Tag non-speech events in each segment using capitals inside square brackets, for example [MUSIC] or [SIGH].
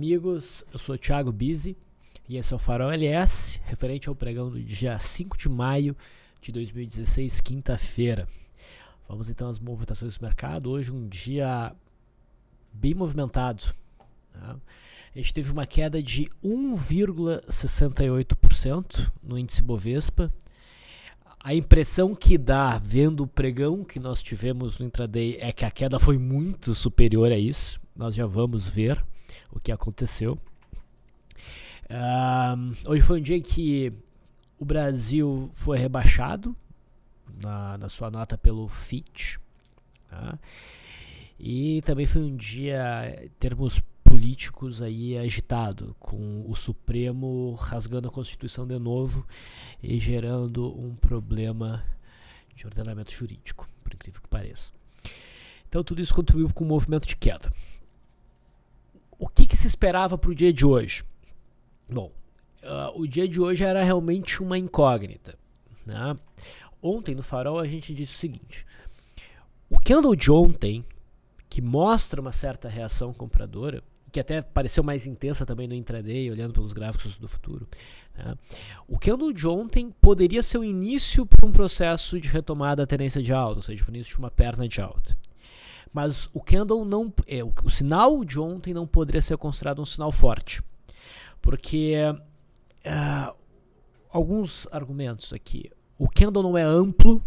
amigos, eu sou Thiago Bizzi e esse é o Farol LS, referente ao pregão do dia 5 de maio de 2016, quinta-feira. Vamos então às movimentações do mercado. Hoje um dia bem movimentado. Né? A gente teve uma queda de 1,68% no índice Bovespa. A impressão que dá vendo o pregão que nós tivemos no intraday é que a queda foi muito superior a isso. Nós já vamos ver o que aconteceu. hoje foi um dia que o Brasil foi rebaixado na, na sua nota pelo Fitch. Tá? E também foi um dia, em termos políticos, aí agitado, com o Supremo rasgando a Constituição de novo e gerando um problema de ordenamento jurídico, por incrível que pareça. Então tudo isso contribuiu com o um movimento de queda. O que, que se esperava para o dia de hoje? Bom, uh, o dia de hoje era realmente uma incógnita. Né? Ontem no Farol a gente disse o seguinte: o candle de ontem, que mostra uma certa reação compradora, que até pareceu mais intensa também no intraday, olhando pelos gráficos do futuro. Né? O candle de ontem poderia ser o início para um processo de retomada da tendência de alta, ou seja, o início de uma perna de alta. Mas o candle não. É, o, o sinal de ontem não poderia ser considerado um sinal forte. Porque. Uh, alguns argumentos aqui. O candle não é amplo,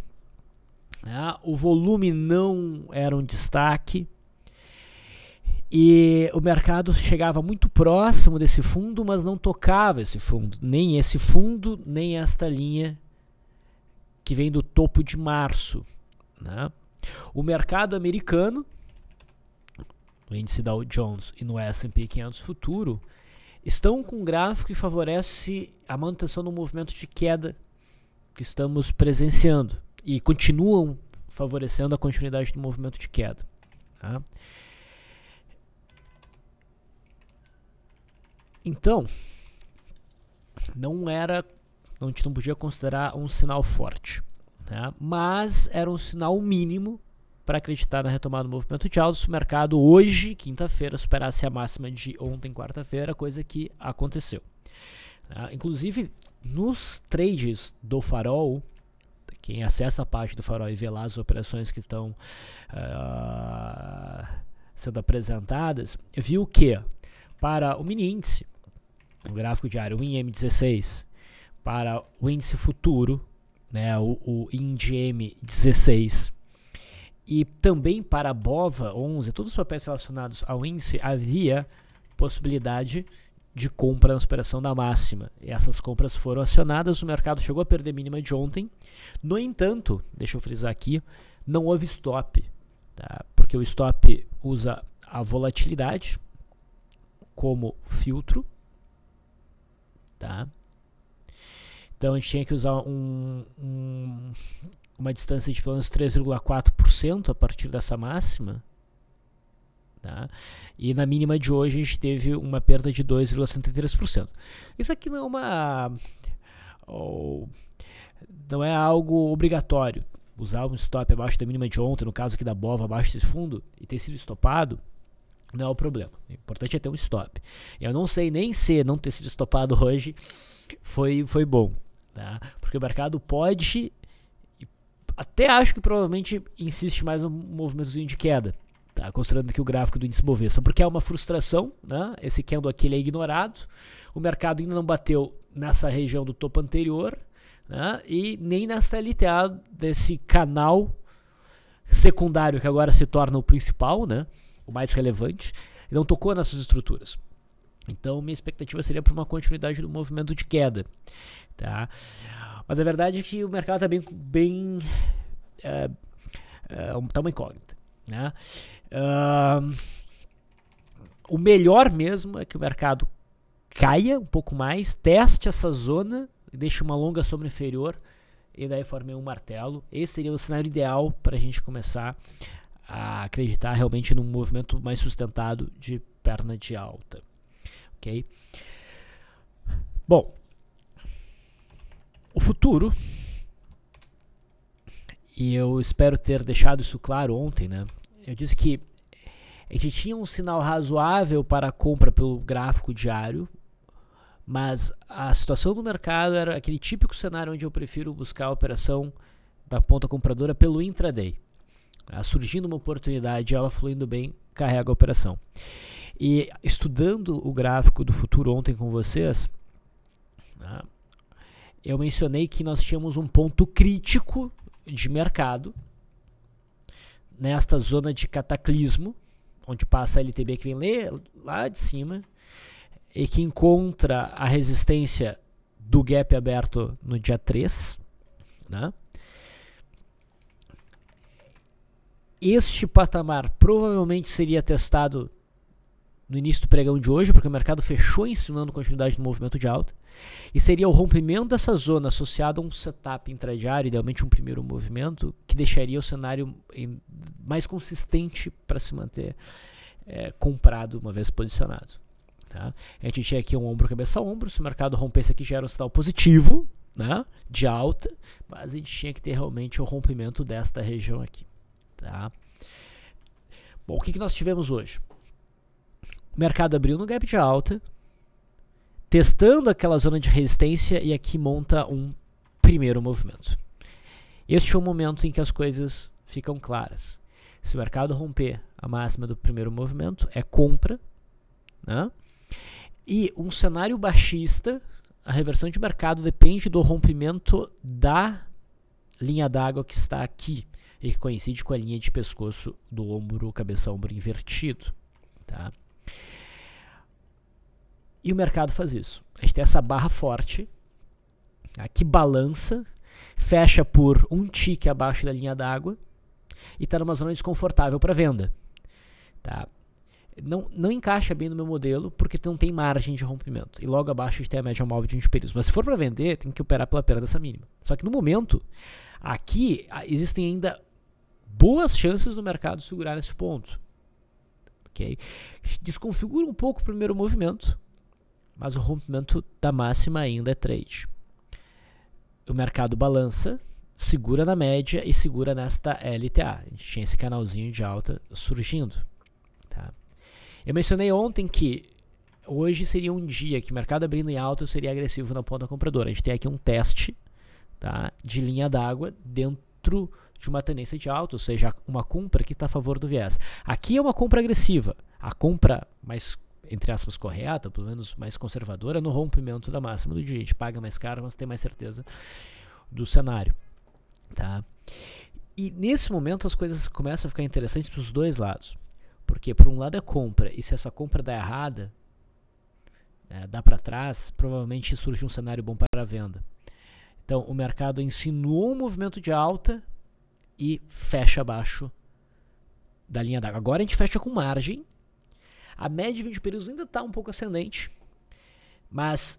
né? o volume não era um destaque e o mercado chegava muito próximo desse fundo, mas não tocava esse fundo, nem esse fundo, nem esta linha que vem do topo de março. Né? O mercado americano, no índice Dow Jones e no S&P 500 futuro, estão com um gráfico que favorece a manutenção do movimento de queda que estamos presenciando e continuam favorecendo a continuidade do movimento de queda. Tá? Então, não era, a gente não podia considerar um sinal forte. Né? Mas era um sinal mínimo para acreditar na retomada do movimento de alta. Se o mercado hoje, quinta-feira, superasse a máxima de ontem, quarta-feira, coisa que aconteceu. Né? inclusive, nos trades do Farol, quem acessa a página do Farol e vê lá as operações que estão ah, sendo apresentadas, viu que para o mini índice, o gráfico diário o im 16 para o índice futuro, né, o, o INDM 16, e também para a BOVA 11, todos os papéis relacionados ao índice, havia possibilidade de compra na superação da máxima. E essas compras foram acionadas, o mercado chegou a perder mínima de ontem. No entanto, deixa eu frisar aqui, não houve stop, tá? porque o stop usa a volatilidade como filtro. Tá? Então a gente tinha que usar um, um, uma distância de pelo menos 3,4% a partir dessa máxima. Tá? E na mínima de hoje a gente teve uma perda de 2,73%. Isso aqui não é uma. não é algo obrigatório. Usar um stop abaixo da mínima de ontem, no caso aqui da Bova, abaixo desse fundo, e ter sido estopado, não é o problema. O importante é ter um stop. Eu não sei nem se não ter sido stopado hoje foi, foi bom. Tá? Porque o mercado pode. Até acho que provavelmente insiste mais um movimentozinho de queda. Tá? Considerando que o gráfico do índice Bovespa. Porque é uma frustração. Né? Esse candle aqui é ignorado. O mercado ainda não bateu nessa região do topo anterior. Né? E nem nessa LTA desse canal secundário que agora se torna o principal. Né? o mais relevante, não tocou nessas estruturas. Então, minha expectativa seria para uma continuidade do movimento de queda. Tá? Mas a verdade é que o mercado está bem. bem é, é, uma incógnita. Né? Uh, o melhor mesmo é que o mercado caia um pouco mais, teste essa zona, deixe uma longa sombra inferior e daí forme um martelo. Esse seria o cenário ideal para a gente começar a acreditar realmente num movimento mais sustentado de perna de alta. Ok? Bom, o futuro, e eu espero ter deixado isso claro ontem, né? Eu disse que a gente tinha um sinal razoável para a compra pelo gráfico diário, mas a situação do mercado era aquele típico cenário onde eu prefiro buscar a operação da ponta compradora pelo intraday. Ah, surgindo uma oportunidade, ela fluindo bem, carrega a operação. E estudando o gráfico do futuro ontem com vocês, né, eu mencionei que nós tínhamos um ponto crítico de mercado nesta zona de cataclismo, onde passa a LTB que vem lá de cima e que encontra a resistência do gap aberto no dia 3, né? este patamar provavelmente seria testado no início do pregão de hoje, porque o mercado fechou ensinando continuidade do movimento de alta, e seria o rompimento dessa zona associado a um setup intradiário, idealmente um primeiro movimento, que deixaria o cenário mais consistente para se manter é, comprado uma vez posicionado. Tá? A gente tinha aqui um ombro cabeça ombro, se o mercado rompesse aqui gera um sinal positivo né, de alta, mas a gente tinha que ter realmente o rompimento desta região aqui. Tá? Bom, o que, que nós tivemos hoje? O mercado abriu no gap de alta, testando aquela zona de resistência e aqui monta um primeiro movimento. Este é o momento em que as coisas ficam claras. Se o mercado romper a máxima do primeiro movimento, é compra. Né? E um cenário baixista, a reversão de mercado depende do rompimento da linha d'água que está aqui e que coincide com a linha de pescoço do ombro, cabeça-ombro invertido. Tá? E o mercado faz isso. A gente tem essa barra forte tá? que balança, fecha por um tique abaixo da linha d'água e está numa zona desconfortável para venda. Tá? Não, não encaixa bem no meu modelo porque não tem margem de rompimento. E logo abaixo a gente tem a média móvel de 20 períodos. Mas se for para vender, tem que operar pela perda dessa mínima. Só que no momento, aqui existem ainda boas chances do mercado segurar esse ponto. Okay? Desconfigura um pouco o primeiro movimento, mas o rompimento da máxima ainda é trade. O mercado balança, segura na média e segura nesta LTA. A gente tinha esse canalzinho de alta surgindo. Tá? Eu mencionei ontem que hoje seria um dia que o mercado abrindo em alta seria agressivo na ponta compradora. A gente tem aqui um teste tá, de linha d'água dentro de uma tendência de alta, ou seja, uma compra que está a favor do viés. Aqui é uma compra agressiva, a compra mais entre aspas, correta, pelo menos mais conservadora, no rompimento da máxima do dia. A gente paga mais caro, mas tem mais certeza do cenário. Tá? E nesse momento as coisas começam a ficar interessantes para os dois lados. Porque, por um lado, é compra, e se essa compra dá errada, né, dá para trás, provavelmente surge um cenário bom para a venda. Então, o mercado insinuou um movimento de alta, e fecha abaixo da linha d'água. Agora a gente fecha com margem. A média de 20 períodos ainda está um pouco ascendente, mas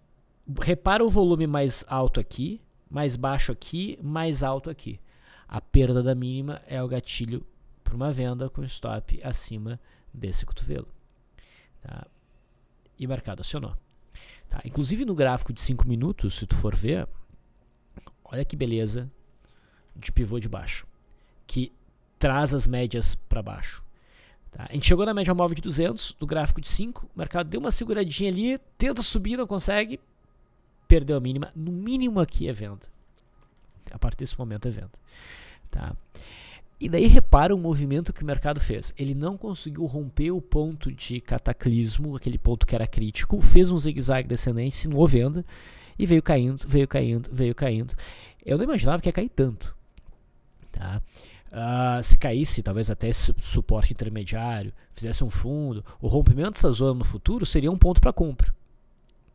repara o volume mais alto aqui, mais baixo aqui, mais alto aqui. A perda da mínima é o gatilho para uma venda com stop acima desse cotovelo. Tá? E mercado acionou. Tá? Inclusive no gráfico de 5 minutos, se tu for ver, olha que beleza de pivô de baixo que traz as médias para baixo. Tá? A gente chegou na média móvel de 200, do gráfico de 5, o mercado deu uma seguradinha ali, tenta subir, não consegue, perdeu a mínima. No mínimo aqui é venda. A partir desse momento é venda. Tá? E daí repara o movimento que o mercado fez. Ele não conseguiu romper o ponto de cataclismo, aquele ponto que era crítico, fez um zigue-zague descendente, sinuou venda e veio caindo, veio caindo, veio caindo. Eu não imaginava que ia cair tanto. Tá? Uh, se caísse talvez até esse suporte intermediário, fizesse um fundo, o rompimento dessa zona no futuro seria um ponto para compra.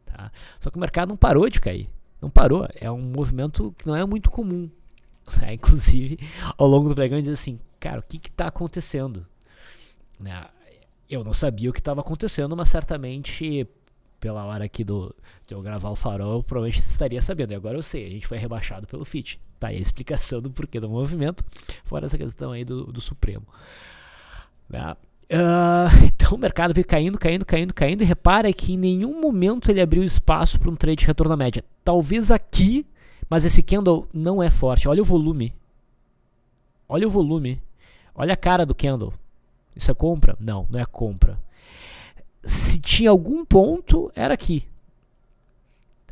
Tá? Só que o mercado não parou de cair. Não parou. É um movimento que não é muito comum. Né? [LAUGHS] Inclusive, ao longo do pregão, diz assim: cara, o que está acontecendo? Né? Eu não sabia o que estava acontecendo, mas certamente pela hora aqui do, de eu gravar o farol, eu provavelmente estaria sabendo. E agora eu sei, a gente foi rebaixado pelo FIT. Tá aí a explicação do porquê do movimento, fora essa questão aí do, do Supremo. Né? Uh, então o mercado veio caindo, caindo, caindo, caindo. E repara que em nenhum momento ele abriu espaço para um trade de retorno à média. Talvez aqui, mas esse candle não é forte. Olha o volume. Olha o volume. Olha a cara do candle. Isso é compra? Não, não é compra se tinha algum ponto, era aqui.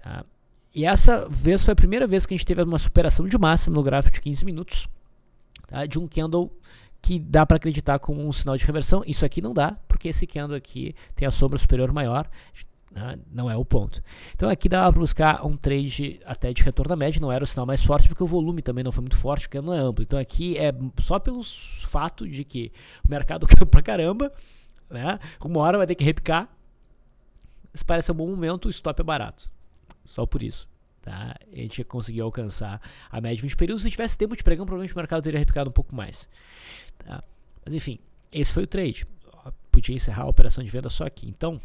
Tá? E essa vez foi a primeira vez que a gente teve uma superação de máximo no gráfico de 15 minutos tá? de um candle que dá para acreditar como um sinal de reversão. Isso aqui não dá, porque esse candle aqui tem a sombra superior maior, né? não é o ponto. Então aqui dava para buscar um trade até de retorno à média, não era o sinal mais forte, porque o volume também não foi muito forte, porque não é amplo. Então aqui é só pelo fato de que o mercado [LAUGHS] caiu para caramba né? Uma hora vai ter que repicar. Se parece um bom momento, o stop é barato. Só por isso. Tá? A gente conseguiu alcançar a média de 20 períodos. Se tivesse tempo de pregão, provavelmente o mercado teria repicado um pouco mais. Tá? Mas enfim, esse foi o trade. podia encerrar a operação de venda só aqui. Então,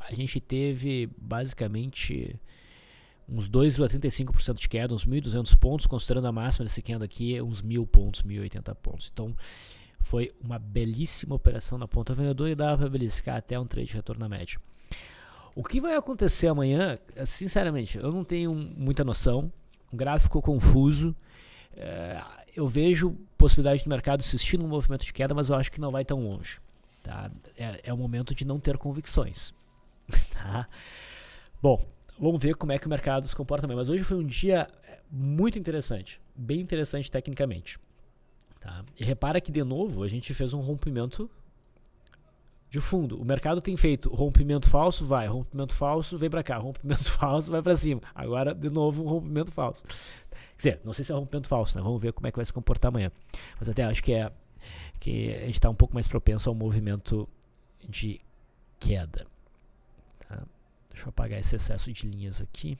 a gente teve basicamente uns 2,35% de queda, uns 1.200 pontos, considerando a máxima desse candle aqui, uns 1.000 pontos, 1.080 pontos. Então, foi uma belíssima operação na ponta vendedora e dava para beliscar até um trade de retorno na média. O que vai acontecer amanhã, eh, sinceramente, eu não tenho muita noção. Um gráfico confuso. É, eu vejo possibilidade do mercado assistir um movimento de queda, mas eu acho que não vai tão longe. Tá? É, é o momento de não ter convicções. [LAUGHS] tá? Bom, vamos ver como é que o mercado se comporta também. Mas hoje foi um dia eh, muito interessante, bem interessante tecnicamente. E repara que, de novo, a gente fez um rompimento de fundo. O mercado tem feito rompimento falso, vai, rompimento falso, vem para cá, rompimento [LAUGHS] falso, vai para cima. Agora, de novo, um rompimento falso. Quer dizer, não sei se é rompimento falso, né? Vamos ver como é que vai se comportar amanhã. Mas até acho que é que a gente está um pouco mais propenso ao movimento de queda. Tá? Deixa eu apagar esse excesso de linhas aqui.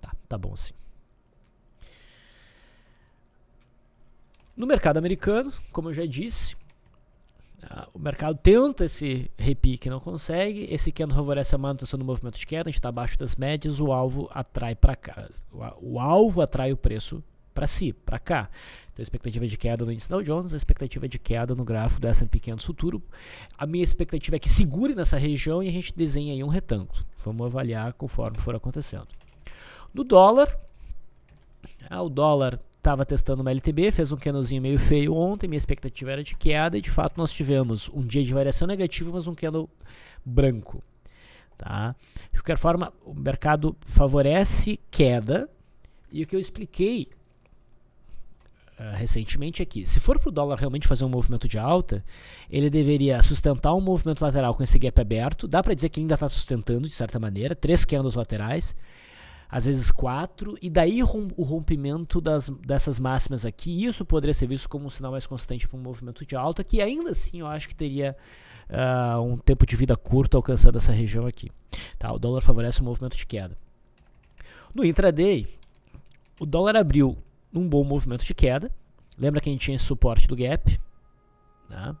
Tá, tá bom assim. No mercado americano, como eu já disse, ah, o mercado tenta esse repique, não consegue. Esse candle favorece a manutenção do movimento de queda, a gente está abaixo das médias, o alvo atrai para cá. O alvo atrai o preço para si, para cá. Então, a expectativa de queda no índice Dow Jones, a expectativa de queda no gráfico dessa S&P 500 futuro. A minha expectativa é que segure nessa região e a gente desenhe aí um retângulo. Vamos avaliar conforme for acontecendo. No dólar, ah, o dólar estava testando uma LTB, fez um candlezinho meio feio ontem, minha expectativa era de queda e de fato nós tivemos um dia de variação negativa, mas um candle branco. Tá? De qualquer forma, o mercado favorece queda e o que eu expliquei uh, recentemente é que se for para o dólar realmente fazer um movimento de alta, ele deveria sustentar um movimento lateral com esse gap aberto, dá para dizer que ele ainda está sustentando de certa maneira, três candles laterais, às vezes quatro, e daí rom o rompimento das, dessas máximas aqui. Isso poderia ser visto como um sinal mais constante para um movimento de alta, que ainda assim eu acho que teria uh, um tempo de vida curto alcançando essa região aqui. Tá, o dólar favorece o movimento de queda. No intraday, o dólar abriu num bom movimento de queda. Lembra que a gente tinha esse suporte do gap? Tá?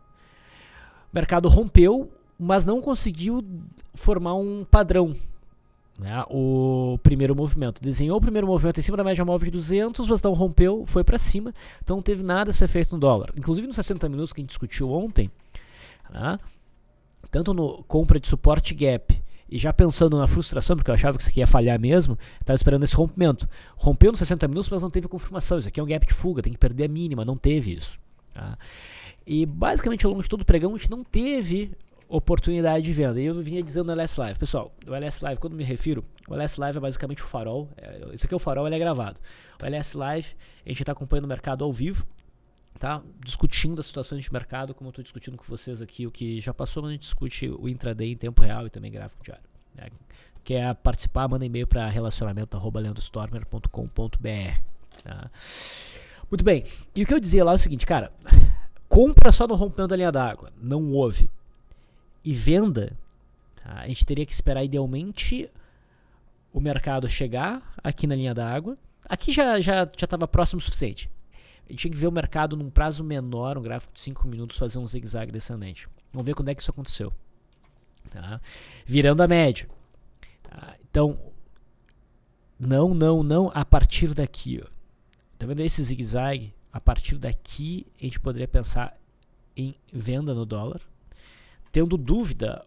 O mercado rompeu, mas não conseguiu formar um padrão né? O primeiro movimento. Desenhou o primeiro movimento em cima da média móvel de 200, mas não rompeu, foi para cima. Então não teve nada a ser feito no dólar. Inclusive nos 60 minutos que a gente discutiu ontem, né? tanto no compra de suporte gap e já pensando na frustração, porque eu achava que isso aqui ia falhar mesmo, estava esperando esse rompimento. Rompeu nos 60 minutos, mas não teve confirmação. Isso aqui é um gap de fuga, tem que perder a mínima, não teve isso. Tá? E basicamente ao longo de todo o pregão a gente não teve oportunidade de venda. E eu vinha dizendo no LS Live. Pessoal, o LS Live, quando me refiro, o LS Live é basicamente o farol. É, isso aqui é o farol, ele é gravado. O LS Live, a gente está acompanhando o mercado ao vivo, tá? Discutindo as situações de mercado, como eu estou discutindo com vocês aqui, o que já passou, mas a gente discute o intraday em tempo real e também gráfico diário. Né? Quer participar, manda e-mail para relacionamento.leandostormer.com.br. Tá? Muito bem, e o que eu dizia lá é o seguinte, cara, compra só no rompendo a linha d'água, não houve e venda, tá? a gente teria que esperar idealmente o mercado chegar aqui na linha da água. Aqui já já já estava próximo o suficiente. A gente tinha que ver o mercado num prazo menor, um gráfico de 5 minutos, fazer um zigue-zague descendente. Vamos ver quando é que isso aconteceu. Tá? Virando a média. Tá? Então, não, não, não, a partir daqui. Ó. Tá vendo esse zigue-zague? A partir daqui, a gente poderia pensar em venda no dólar tendo dúvida,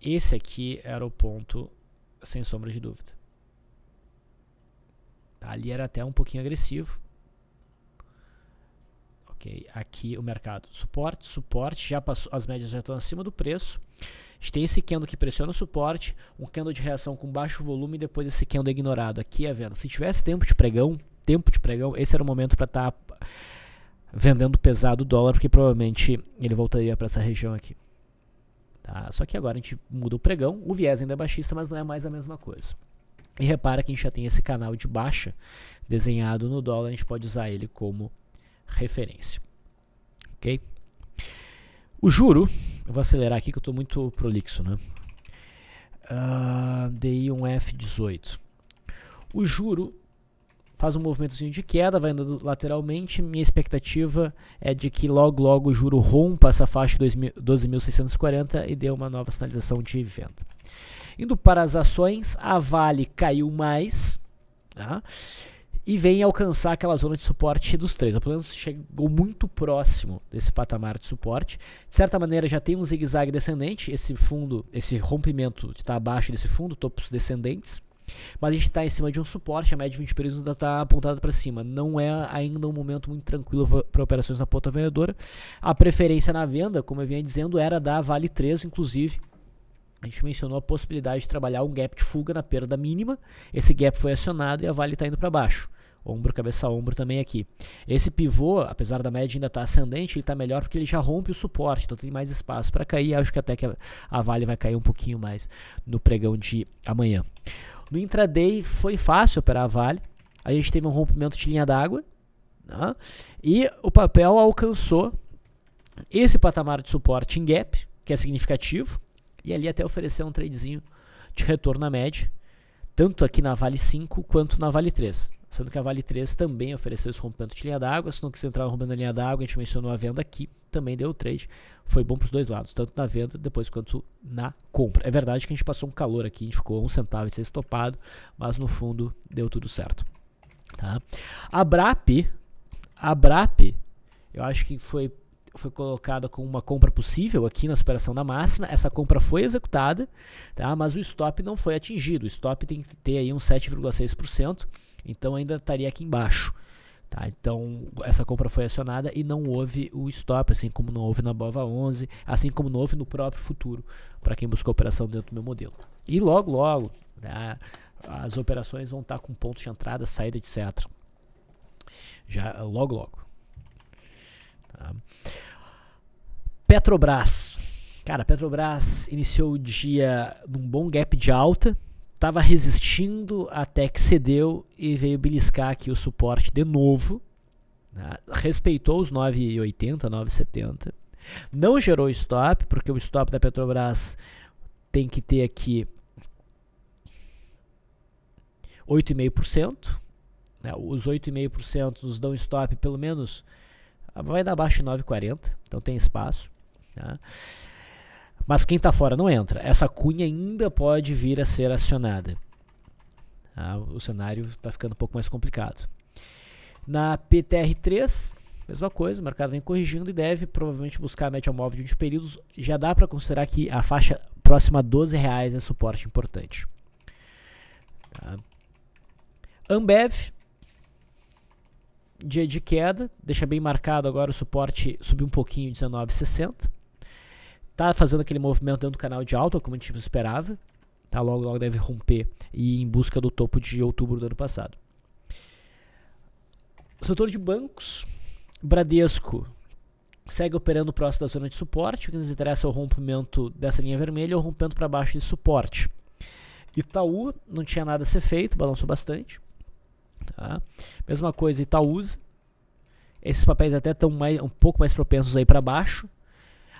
esse aqui era o ponto sem sombra de dúvida. Tá, ali era até um pouquinho agressivo. Ok, aqui o mercado suporte, suporte, já passou, as médias já estão acima do preço. A gente tem esse candle que pressiona o suporte, um candle de reação com baixo volume e depois esse candle ignorado. Aqui é a venda. Se tivesse tempo de pregão, tempo de pregão, esse era o momento para estar tá vendendo pesado o dólar, porque provavelmente ele voltaria para essa região aqui. Tá? Só que agora a gente muda o pregão, o viés ainda é baixista, mas não é mais a mesma coisa. E repara que a gente já tem esse canal de baixa desenhado no dólar, a gente pode usar ele como referência. Ok? O juro, eu vou acelerar aqui que eu estou muito prolixo, né? Uh, ah, DI1F18. O juro faz um movimentozinho de queda, vai andando lateralmente. Minha expectativa é de que logo logo o juro rompa essa faixa de 12.640 e dê uma nova sinalização de venda. Indo para as ações, a Vale caiu mais tá? e vem alcançar aquela zona de suporte dos três. O menos chegou muito próximo desse patamar de suporte. De certa maneira, já tem um zigue-zague descendente. Esse fundo, esse rompimento está abaixo desse fundo, topos descendentes. Mas a gente está em cima de um suporte, a média de 20 períodos ainda está apontada para cima. Não é ainda um momento muito tranquilo para operações na ponta vendedora. A preferência na venda, como eu vinha dizendo, era da Vale 3, inclusive. A gente mencionou a possibilidade de trabalhar um gap de fuga na perda mínima. Esse gap foi acionado e a Vale está indo para baixo ombro, cabeça a ombro também aqui. Esse pivô, apesar da média ainda estar tá ascendente, ele está melhor porque ele já rompe o suporte, então tem mais espaço para cair. Acho que até que a, a Vale vai cair um pouquinho mais no pregão de amanhã. No intraday foi fácil operar a Vale. A gente teve um rompimento de linha d'água. Né? E o papel alcançou esse patamar de suporte em gap, que é significativo. E ali até ofereceu um tradezinho de retorno na média. Tanto aqui na Vale 5 quanto na Vale 3 sendo que a Vale 3 também ofereceu esse rompimento de linha d'água. Se não quiser entrar no rompimento da linha d'água, a gente mencionou a venda aqui também deu trade. Foi bom para os dois lados, tanto na venda depois quanto na compra. É verdade que a gente passou um calor aqui, a gente ficou um centavo de ser estopado, mas no fundo deu tudo certo. Tá? A BRAP, a BRAP, eu acho que foi foi colocada como uma compra possível aqui na superação da máxima. Essa compra foi executada, tá? mas o stop não foi atingido. O stop tem que ter aí uns 7,6%, então ainda estaria aqui embaixo. Tá, então, essa compra foi acionada e não houve o stop, assim como não houve na Bova 11, assim como não houve no próprio futuro, para quem buscou operação dentro do meu modelo. E logo, logo, né, as operações vão estar tá com pontos de entrada, saída, etc. Já logo, logo. Tá. Petrobras. Cara, Petrobras iniciou o dia num bom gap de alta, estava resistindo até que cedeu e veio beliscar aqui o suporte de novo. Né? Respeitou os 9,80, 9,70. Não gerou stop, porque o stop da Petrobras tem que ter aqui 8,5%. Né? Os 8,5% nos dão stop pelo menos. Vai dar abaixo de 9,40, então tem espaço. Né? Mas quem está fora não entra. Essa cunha ainda pode vir a ser acionada. Ah, o cenário está ficando um pouco mais complicado. Na PTR3, mesma coisa, o mercado vem corrigindo e deve provavelmente buscar a média móvel de 20 períodos. Já dá para considerar que a faixa próxima a 12 reais é suporte importante. Tá. Ambev, dia de queda, deixa bem marcado agora o suporte subiu um pouquinho, 19,60. Tá fazendo aquele movimento dentro do canal de alta, como a gente esperava. Tá, logo, logo deve romper e ir em busca do topo de outubro do ano passado. O setor de bancos, Bradesco segue operando próximo da zona de suporte. O que nos interessa é o rompimento dessa linha vermelha ou rompendo para baixo de suporte. Itaú não tinha nada a ser feito, balançou bastante. Tá? Mesma coisa Itaúsa. Esses papéis até estão um pouco mais propensos aí para baixo,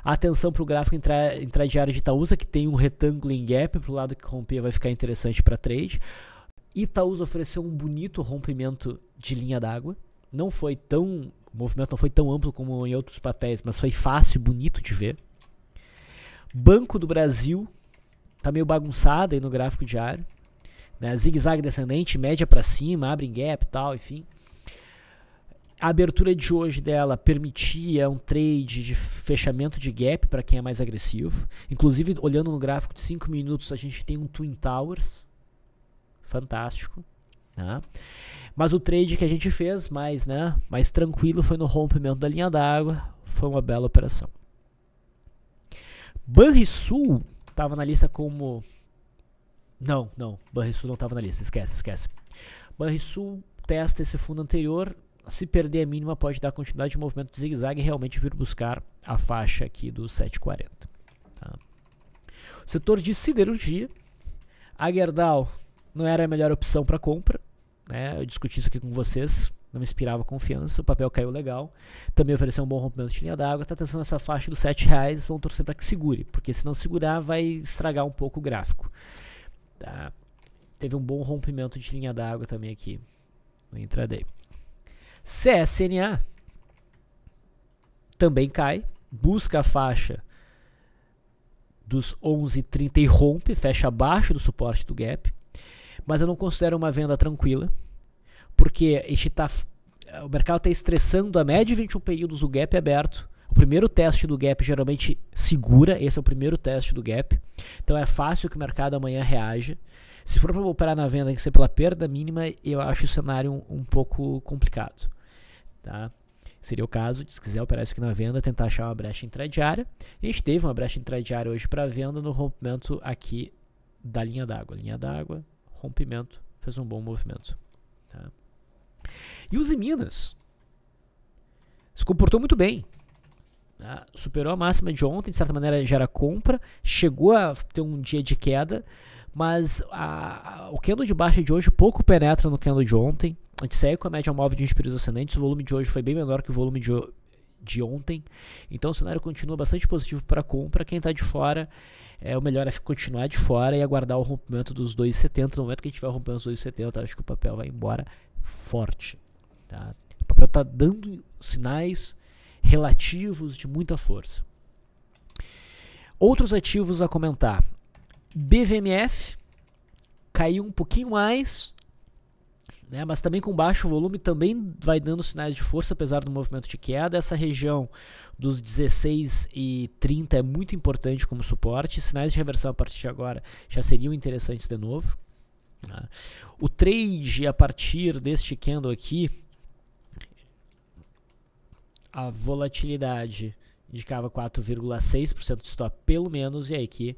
Atenção para o gráfico entrar intradiário de Itaúsa, que tem um retângulo em gap para o lado que rompia, vai ficar interessante para trade. Itaúsa ofereceu um bonito rompimento de linha d'água. Não foi tão. O movimento não foi tão amplo como em outros papéis, mas foi fácil e bonito de ver. Banco do Brasil tá meio bagunçado aí no gráfico diário. Né? Zigue-zague descendente, média para cima, abre em gap tal, enfim a abertura de hoje dela permitia um trade de fechamento de gap para quem é mais agressivo. Inclusive, olhando no gráfico de 5 minutos, a gente tem um Twin Towers. Fantástico. Né? Mas o trade que a gente fez mais, né, mais tranquilo foi no rompimento da linha d'água. Foi uma bela operação. Banrisul estava na lista como. Não, não. Banrisul não estava na lista. Esquece, esquece. Banrisul testa esse fundo anterior se perder a mínima, pode dar continuidade de movimento de zigue-zague e realmente vir buscar a faixa aqui do 740. Tá? Setor de siderurgia, a Gerdau não era a melhor opção para compra. Né? Eu discuti isso aqui com vocês, não me inspirava confiança, o papel caiu legal. Também ofereceu um bom rompimento de linha d'água, está testando essa faixa dos R$7,00. reais, vão torcer para que segure, porque se não segurar vai estragar um pouco o gráfico. Tá? Teve um bom rompimento de linha d'água também aqui no intraday. CSNA também cai, busca a faixa dos 11,30 e rompe, fecha abaixo do suporte do gap. Mas eu não considero uma venda tranquila, porque este tá, o mercado está estressando a média de 21 períodos o gap é aberto. O primeiro teste do gap geralmente segura, esse é o primeiro teste do gap. Então é fácil que o mercado amanhã reaja. Se for para operar na venda, tem que ser pela perda mínima, eu acho o cenário um, um pouco complicado. Tá? Seria o caso de, se quiser operar isso aqui na venda, tentar achar uma brecha intradiária. A gente teve uma brecha intradiária hoje para venda no rompimento aqui da linha d'água. Linha d'água, rompimento, fez um bom movimento. Tá? E os Minas se comportou muito bem. Tá? Superou a máxima de ontem, de certa maneira gera compra, chegou a ter um dia de queda. Mas a, a, o candle de baixa de hoje pouco penetra no candle de ontem. A gente segue com a média móvel de períodos ascendentes. O volume de hoje foi bem menor que o volume de, de ontem. Então o cenário continua bastante positivo para compra. Quem está de fora, é, o melhor é continuar de fora e aguardar o rompimento dos 2,70. No momento que a gente vai rompendo os 2,70, acho que o papel vai embora forte. Tá? O papel está dando sinais relativos de muita força. Outros ativos a comentar. BVMF caiu um pouquinho mais, né, mas também com baixo volume, também vai dando sinais de força, apesar do movimento de queda. Essa região dos 16 e 30 é muito importante como suporte. Sinais de reversão a partir de agora já seriam interessantes de novo. Né. O trade a partir deste candle aqui, a volatilidade indicava 4,6% de stop pelo menos, e aí que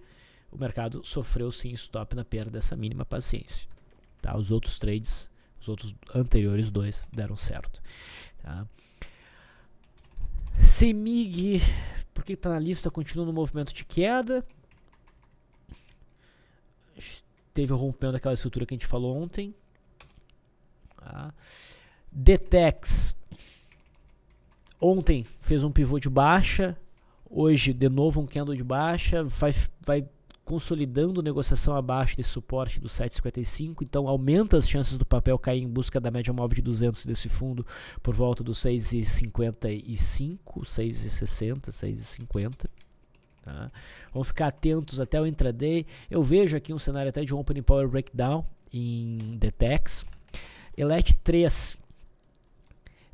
o mercado sofreu sim stop na perda dessa mínima paciência. Tá? Os outros trades, os outros anteriores dois deram certo. Tá? Semig, porque está na lista, continua no movimento de queda. Teve o rompimento daquela estrutura que a gente falou ontem. Tá? Detex, ontem fez um pivô de baixa, hoje de novo um candle de baixa, vai, vai consolidando negociação abaixo desse suporte do 7,55, então aumenta as chances do papel cair em busca da média móvel de 200 desse fundo por volta dos 6,55, 6,60, 6,50. Tá? Vamos ficar atentos até o intraday. Eu vejo aqui um cenário até de opening power breakdown em DTEX. Elet 3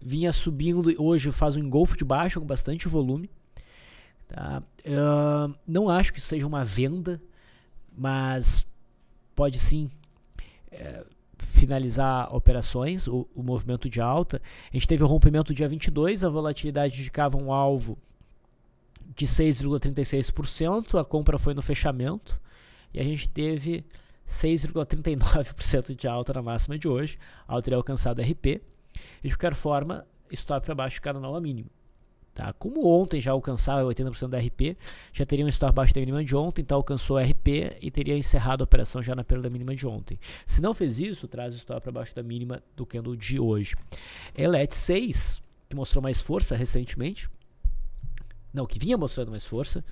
vinha subindo, hoje faz um engolfo de baixo com bastante volume. Tá? Uh, não acho que seja uma venda, mas pode sim é, finalizar operações, o, o, movimento de alta. A gente teve o rompimento dia 22, a volatilidade indicava um alvo de 6,36%, a compra foi no fechamento e a gente teve 6,39% de alta na máxima de hoje, alta ter alcançado RP. E de qualquer forma, stop para baixo, cara, a mínimo. Tá? Como ontem já alcançava 80% da RP, já teria um estoque abaixo da mínima de ontem, então alcançou a RP e teria encerrado a operação já na perda mínima de ontem. Se não fez isso, traz o estoque para baixo da mínima do candle de hoje. Elet 6, que mostrou mais força recentemente, não, que vinha mostrando mais força,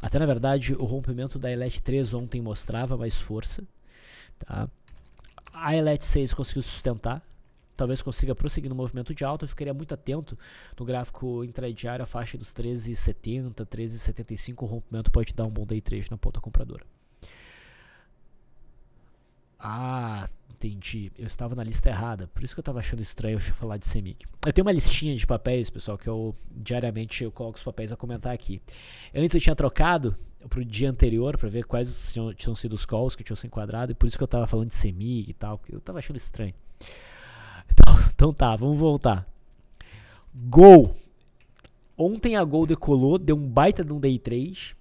até na verdade o rompimento da Elet 3 ontem mostrava mais força, tá? A Elet 6 conseguiu sustentar, talvez consiga prosseguir no movimento de alta. Eu ficaria muito atento no gráfico intradiário, a faixa dos 13,70, 13,75. O rompimento pode dar um bom day trade na ponta compradora. Ah, entendi. Eu estava na lista errada. Por isso que eu estava achando estranho eu falar de CEMIG. Eu tenho uma listinha de papéis, pessoal, que eu diariamente eu coloco os papéis a comentar aqui. Antes eu tinha trocado para o dia anterior para ver quais tinham, tinham, sido os calls que tinham se enquadrado. E por isso que eu estava falando de CEMIG e tal. Eu estava achando estranho. Então, [LAUGHS] então tá, vamos voltar. Gol. Ontem a Gol decolou, deu um baita de um day 3.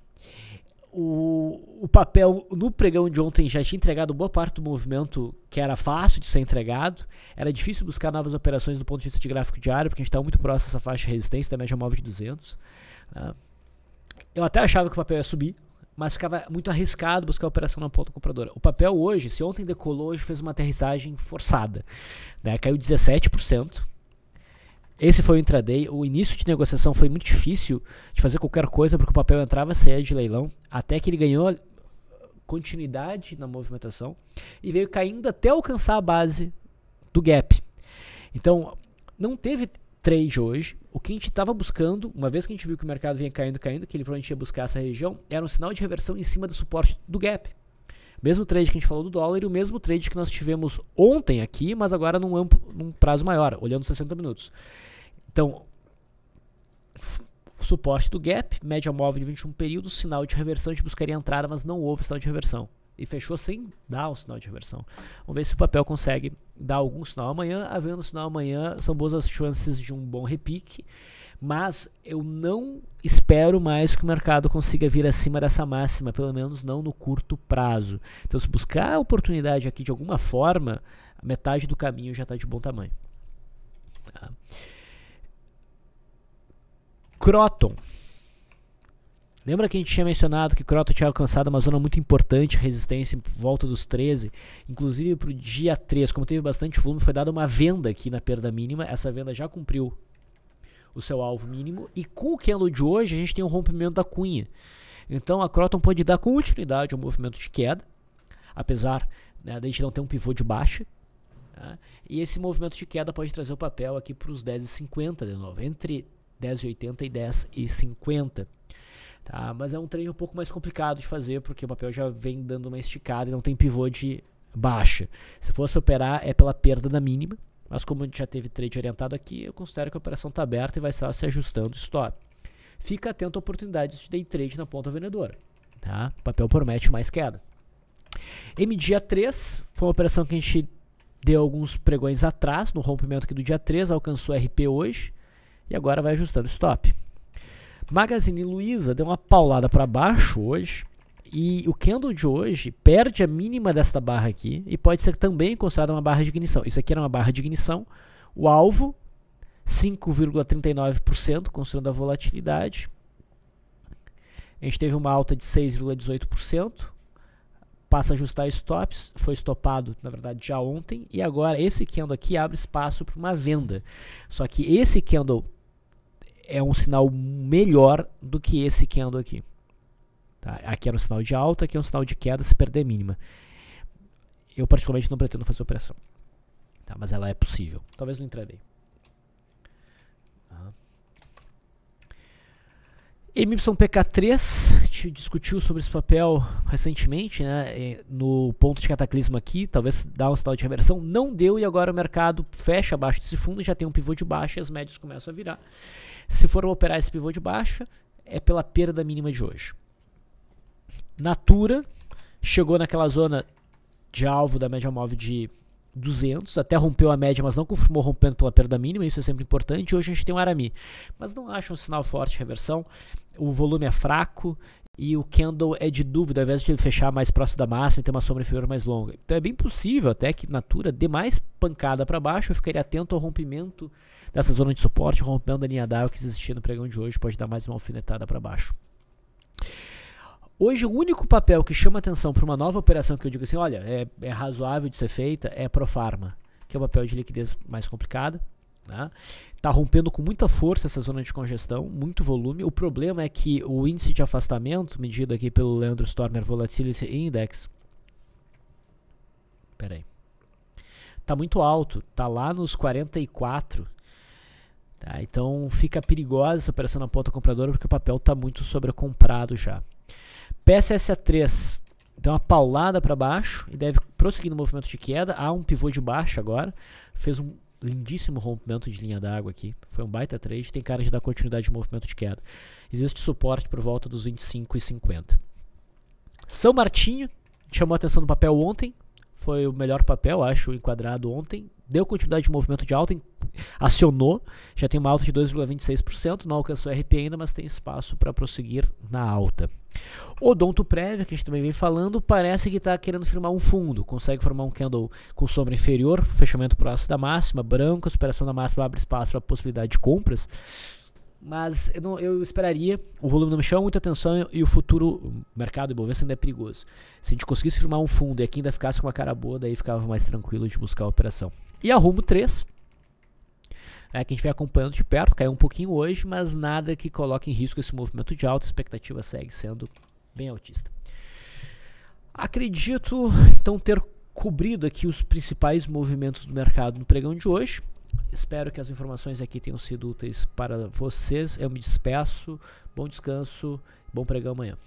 O, o papel no pregão de ontem já tinha entregado boa parte do movimento que era fácil de ser entregado. Era difícil buscar novas operações do ponto de vista de gráfico diário, porque a gente está muito próximo dessa faixa de resistência da média móvel de 200. Né? Eu até achava que o papel ia subir, mas ficava muito arriscado buscar a operação na ponta compradora. O papel hoje, se ontem decolou, hoje fez uma aterrissagem forçada, né? Caiu 17%. Esse foi o intraday. O início de negociação foi muito difícil de fazer qualquer coisa, porque o papel entrava, saía de leilão, até que ele ganhou continuidade na movimentação e veio caindo até alcançar a base do gap. Então, não teve trade hoje. O que a gente estava buscando, uma vez que a gente viu que o mercado vinha caindo, caindo, que ele provavelmente ia buscar essa região, era um sinal de reversão em cima do suporte do gap. Mesmo trade que a gente falou do dólar e o mesmo trade que nós tivemos ontem aqui, mas agora num, amplo, num prazo maior, olhando 60 minutos. Então, suporte do gap, média móvel de 21 períodos, sinal de reversão, a gente buscaria entrada, mas não houve sinal de reversão e fechou sem dar um sinal de reversão. Vamos ver se o papel consegue dar algum sinal amanhã. Havendo sinal amanhã, são boas as chances de um bom repique, mas eu não espero mais que o mercado consiga vir acima dessa máxima, pelo menos não no curto prazo. Então, se buscar a oportunidade aqui de alguma forma, metade do caminho já está de bom tamanho. Tá? Croton. Lembra que a gente tinha mencionado que Croton tinha alcançado uma zona muito importante, resistência em volta dos 13, inclusive para o dia 3, como teve bastante volume, foi dada uma venda aqui na perda mínima, essa venda já cumpriu o seu alvo mínimo, e com o candle de hoje a gente tem um rompimento da cunha. Então a Croton pode dar continuidade ao movimento de queda, apesar né, da gente não ter um pivô de baixa, tá? E esse movimento de queda pode trazer o papel aqui para os 10,50 de novo, entre 10,80 e 10,50. Tá? Mas é um trade um pouco mais complicado de fazer, porque o papel já vem dando uma esticada e não tem pivô de baixa. Se fosse operar, é pela perda da mínima. Mas como a gente já teve trade orientado aqui, eu considero que a operação está aberta e vai estar se ajustando o stop. Fica atento a oportunidades de day trade na ponta vendedora. Tá? O papel promete mais queda. MDA 3 foi uma operação que a gente deu alguns pregões atrás no rompimento aqui do dia 3, alcançou RP hoje e agora vai ajustando o stop. Magazine Luiza deu uma paulada para baixo hoje. E o candle de hoje perde a mínima desta barra aqui e pode ser também considerada uma barra de ignição. Isso aqui era uma barra de ignição. O alvo, 5,39%, considerando a volatilidade. A gente teve uma alta de 6,18%. Passa a ajustar stops, foi estopado, na verdade, já ontem. E agora esse candle aqui abre espaço para uma venda. Só que esse candle é um sinal melhor do que esse que ando aqui. Tá? Aqui era um sinal de alta, aqui é um sinal de queda se perder é mínima. Eu particularmente não pretendo fazer operação. Tá? Mas ela é possível. Talvez não intraday. Tá? MYPK3, gente discutiu sobre esse papel recentemente, né, é, no ponto de cataclismo aqui, talvez dá um sinal de reversão, não deu e agora o mercado fecha abaixo desse fundo, já tem um pivô de baixa e as médias começam a virar. Se for operar esse pivô de baixa, é pela perda mínima de hoje. Natura chegou naquela zona de alvo da média móvel de 200, até rompeu a média, mas não confirmou rompendo pela perda mínima, isso é sempre importante. Hoje a gente tem um Arami, mas não acho um sinal forte de reversão. O volume é fraco e o candle é de dúvida, ao invés de ele fechar mais próximo da máxima e ter uma sombra inferior mais longa. Então é bem possível até que Natura dê mais pancada para baixo, eu ficaria atento ao rompimento dessa zona de suporte, rompendo a linha d'água que existia no pregão de hoje, pode dar mais uma alfinetada para baixo. Hoje, o único papel que chama atenção para uma nova operação que eu digo assim, olha, é, é razoável de ser feita, é a Profarma, que é o papel de liquidez mais complicada. Está né? Tá rompendo com muita força essa zona de congestão, muito volume. O problema é que o índice de afastamento, medido aqui pelo Leandro Stormer Volatility Index, peraí, está muito alto, está lá nos 44, Tá? Então fica perigosa essa operação na ponta compradora porque o papel está muito sobrecomprado já. PSSA 3 deu uma paulada para baixo e deve prosseguir no movimento de queda. Há um pivô de baixo agora. Fez um lindíssimo rompimento de linha d'água aqui. Foi um baita trade. Tem cara de dar continuidade de movimento de queda. Existe suporte por volta dos 25 e 50. São Martinho chamou a atenção do papel ontem. Foi o melhor papel, acho, enquadrado ontem deu continuidade de movimento de alta, acionou, já tem uma alta de 2,26%, não alcançou RP ainda, mas tem espaço para prosseguir na alta. O Donto Prévio, que a gente também vem falando, parece que está querendo firmar um fundo, consegue formar um candle com sombra inferior, fechamento próximo da máxima, branco, superação da máxima abre espaço para a possibilidade de compras. Mas eu, não, eu, esperaria, o volume não me chama muita atenção e o futuro o mercado Ibovespa ainda é perigoso. Se a gente conseguisse firmar um fundo e aqui ainda ficasse com uma cara boa, daí ficava mais tranquilo de buscar a operação. E a Rumo 3, é, que a gente vem acompanhando de perto, caiu um pouquinho hoje, mas nada que coloque em risco esse movimento de alta, a expectativa segue sendo bem altista. Acredito então ter cobrido aqui os principais movimentos do mercado no pregão de hoje. Espero que as informações aqui tenham sido úteis para vocês. Eu me despeço. Bom descanso. Bom pregão amanhã.